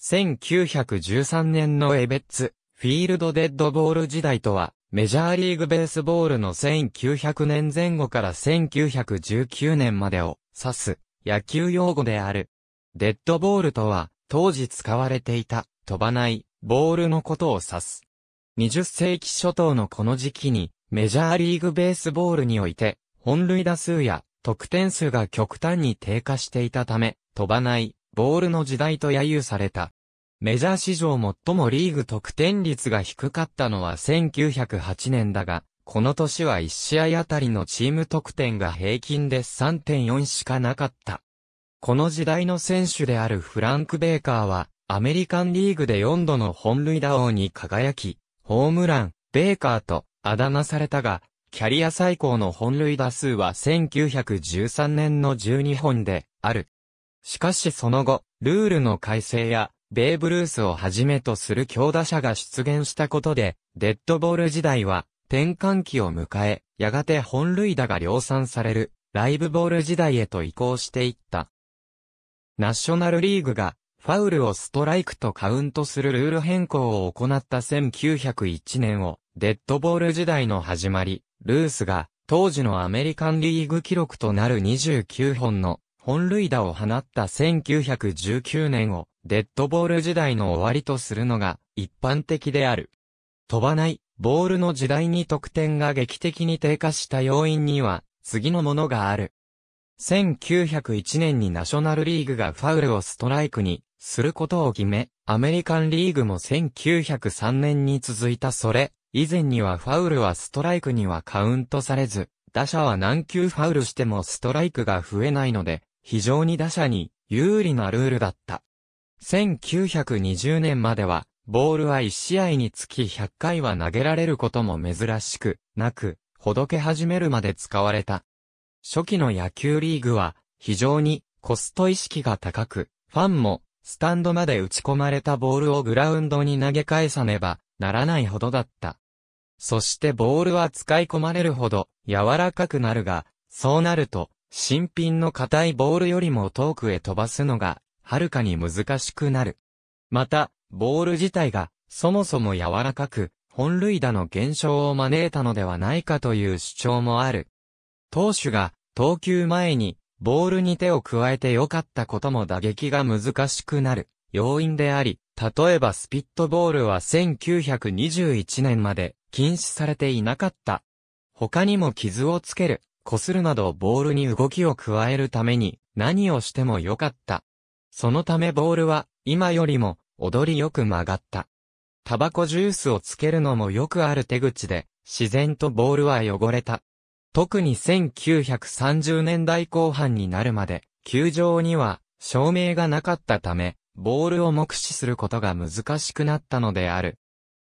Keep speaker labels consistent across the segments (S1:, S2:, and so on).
S1: 1913年のエベッツ、フィールドデッドボール時代とは、メジャーリーグベースボールの1900年前後から1919年までを指す野球用語である。デッドボールとは、当時使われていた飛ばないボールのことを指す。20世紀初頭のこの時期に、メジャーリーグベースボールにおいて、本塁打数や得点数が極端に低下していたため、飛ばないボールの時代と揶揄された。メジャー史上最もリーグ得点率が低かったのは1908年だが、この年は1試合あたりのチーム得点が平均で3.4しかなかった。この時代の選手であるフランク・ベーカーは、アメリカンリーグで4度の本塁打王に輝き、ホームラン、ベーカーとあだ名されたが、キャリア最高の本塁打数は1913年の12本である。しかしその後、ルールの改正や、ベーブ・ルースをはじめとする強打者が出現したことで、デッドボール時代は、転換期を迎え、やがて本塁打が量産される、ライブボール時代へと移行していった。ナショナルリーグが、ファウルをストライクとカウントするルール変更を行った1901年を、デッドボール時代の始まり、ルースが、当時のアメリカンリーグ記録となる29本の本塁打を放った1919年をデッドボール時代の終わりとするのが一般的である。飛ばない、ボールの時代に得点が劇的に低下した要因には、次のものがある。1901年にナショナルリーグがファウルをストライクにすることを決め、アメリカンリーグも1903年に続いたそれ、以前にはファウルはストライクにはカウントされず、打者は何球ファウルしてもストライクが増えないので、非常に打者に有利なルールだった。1920年までは、ボールは1試合につき100回は投げられることも珍しく、なく、ほどけ始めるまで使われた。初期の野球リーグは、非常にコスト意識が高く、ファンも、スタンドまで打ち込まれたボールをグラウンドに投げ返さねばならないほどだった。そしてボールは使い込まれるほど柔らかくなるが、そうなると新品の硬いボールよりも遠くへ飛ばすのが、はるかに難しくなる。また、ボール自体が、そもそも柔らかく、本塁打の減少を招いたのではないかという主張もある。投手が、投球前に、ボールに手を加えて良かったことも打撃が難しくなる、要因であり、例えばスピットボールは1921年まで禁止されていなかった。他にも傷をつける、擦るなどボールに動きを加えるために何をしてもよかった。そのためボールは今よりも踊りよく曲がった。タバコジュースをつけるのもよくある手口で自然とボールは汚れた。特に1930年代後半になるまで球場には照明がなかったためボールを目視することが難しくなったのである。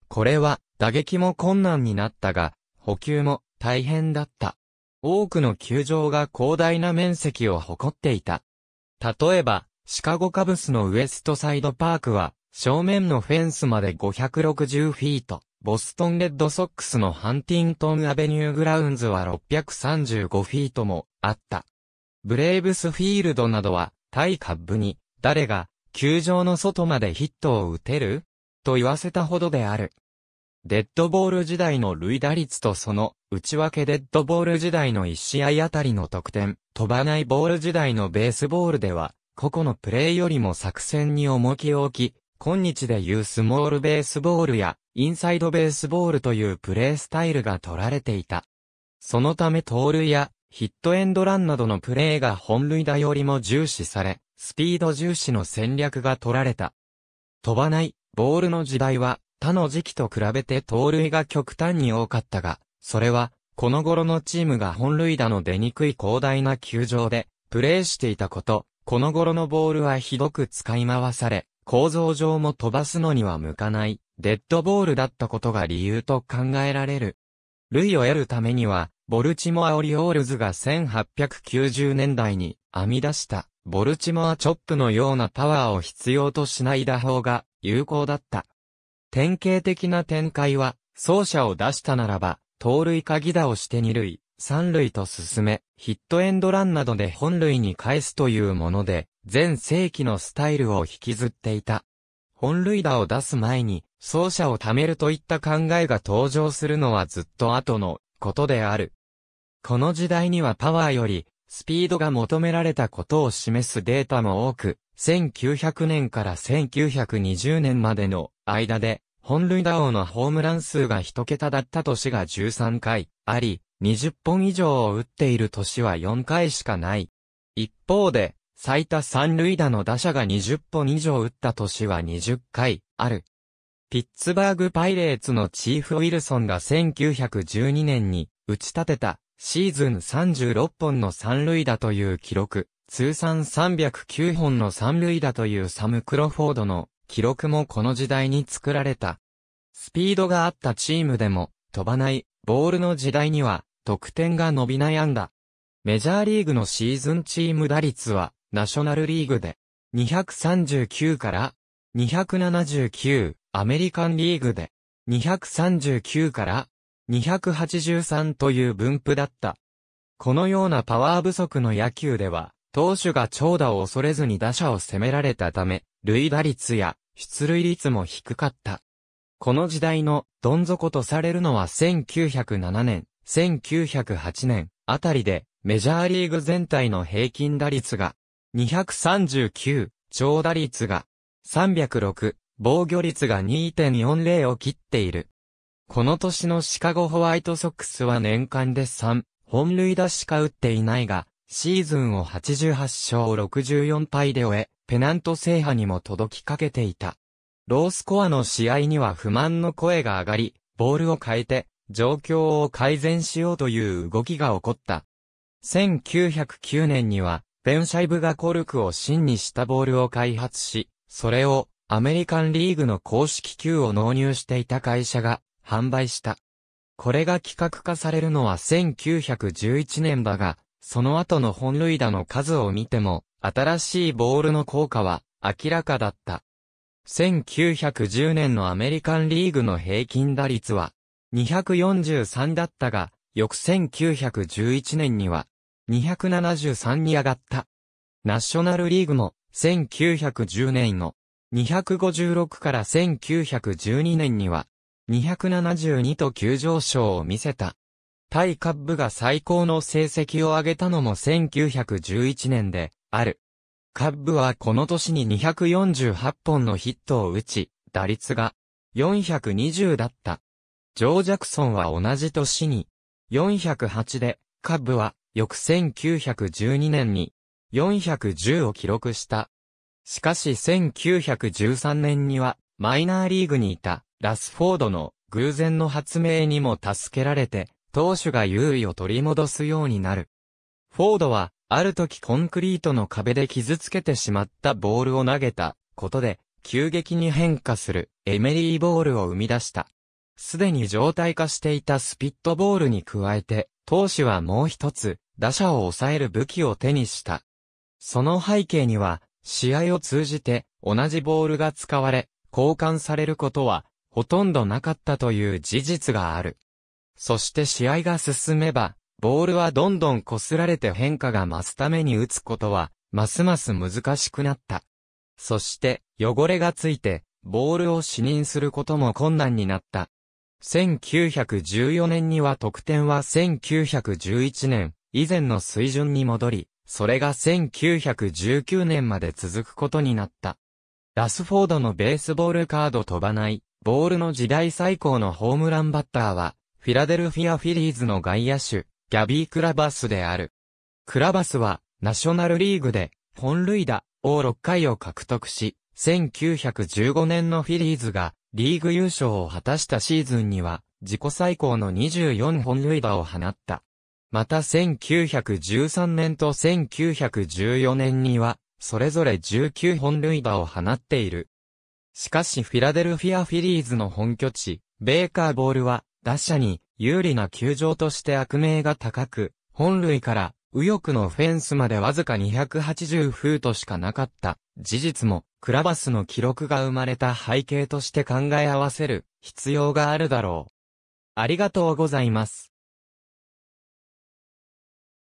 S1: これは打撃も困難になったが補給も大変だった。多くの球場が広大な面積を誇っていた。例えば、シカゴカブスのウエストサイドパークは、正面のフェンスまで560フィート、ボストンレッドソックスのハンティントンアベニューグラウンズは635フィートもあった。ブレイブスフィールドなどは、対カッブに、誰が、球場の外までヒットを打てると言わせたほどである。デッドボール時代の塁打率とその、内訳デッドボール時代の1試合あたりの得点、飛ばないボール時代のベースボールでは、個々のプレーよりも作戦に重きを置き、今日でいうスモールベースボールや、インサイドベースボールというプレースタイルが取られていた。そのため盗塁や、ヒットエンドランなどのプレーが本塁打よりも重視され、スピード重視の戦略が取られた。飛ばない、ボールの時代は、他の時期と比べて盗塁が極端に多かったが、それは、この頃のチームが本塁打の出にくい広大な球場で、プレーしていたこと、この頃のボールはひどく使い回され、構造上も飛ばすのには向かない、デッドボールだったことが理由と考えられる。類を得るためには、ボルチモア・オリオールズが1890年代に編み出したボルチモア・チョップのようなパワーを必要としない打法が有効だった。典型的な展開は、走者を出したならば、盗塁鍵打をして二塁、三塁と進め、ヒットエンドランなどで本塁に返すというもので、全世紀のスタイルを引きずっていた。本塁打を出す前に、走者を貯めるといった考えが登場するのはずっと後のことである。この時代にはパワーより、スピードが求められたことを示すデータも多く、1900年から1920年までの間で、本塁打王のホームラン数が1桁だった年が13回あり、20本以上を打っている年は4回しかない。一方で、最多三塁打の打者が20本以上打った年は20回ある。ピッツバーグパイレーツのチーフ・ウィルソンが1912年に打ち立てたシーズン36本の三塁打という記録、通算309本の三塁打というサム・クロフォードの記録もこの時代に作られた。スピードがあったチームでも、飛ばない、ボールの時代には、得点が伸び悩んだ。メジャーリーグのシーズンチーム打率は、ナショナルリーグで、239から279、アメリカンリーグで、239から283という分布だった。このようなパワー不足の野球では、投手が長打を恐れずに打者を攻められたため、類打率や出塁率も低かった。この時代のどん底とされるのは1907年、1908年あたりでメジャーリーグ全体の平均打率が239、長打率が306、防御率が2.40を切っている。この年のシカゴホワイトソックスは年間で3、本塁打しか打っていないが、シーズンを88勝64敗で終え、ペナント制覇にも届きかけていた。ロースコアの試合には不満の声が上がり、ボールを変えて、状況を改善しようという動きが起こった。1909年には、ベンシャイブがコルクを芯にしたボールを開発し、それをアメリカンリーグの公式球を納入していた会社が販売した。これが企画化されるのは1911年だが、その後の本塁打の数を見ても、新しいボールの効果は明らかだった。1910年のアメリカンリーグの平均打率は243だったが、翌1911年には273に上がった。ナショナルリーグも1910年の256から1912年には272と急上昇を見せた。対カップが最高の成績を上げたのも1911年で、ある。カップはこの年に248本のヒットを打ち、打率が420だった。ジョー・ジャクソンは同じ年に408で、カップは翌1912年に410を記録した。しかし1913年にはマイナーリーグにいたラスフォードの偶然の発明にも助けられて投手が優位を取り戻すようになる。フォードは、ある時コンクリートの壁で傷つけてしまったボールを投げたことで、急激に変化するエメリーボールを生み出した。すでに状態化していたスピットボールに加えて、投手はもう一つ、打者を抑える武器を手にした。その背景には、試合を通じて同じボールが使われ、交換されることはほとんどなかったという事実がある。そして試合が進めば、ボールはどんどん擦られて変化が増すために打つことは、ますます難しくなった。そして、汚れがついて、ボールを視認することも困難になった。1914年には得点は1911年、以前の水準に戻り、それが1919年まで続くことになった。ラスフォードのベースボールカード飛ばない、ボールの時代最高のホームランバッターは、フィラデルフィアフィリーズの外野手、ギャビー・クラバスである。クラバスは、ナショナルリーグで、本塁打を6回を獲得し、1915年のフィリーズが、リーグ優勝を果たしたシーズンには、自己最高の24本塁打を放った。また1913年と1914年には、それぞれ19本塁打を放っている。しかしフィラデルフィアフィリーズの本拠地、ベーカーボールは、打者に有利な球場として悪名が高く、本塁から右翼のフェンスまでわずか280フートしかなかった事実も、クラバスの記録が生まれた背景として考え合わせる必要があるだろう。ありがとうございます。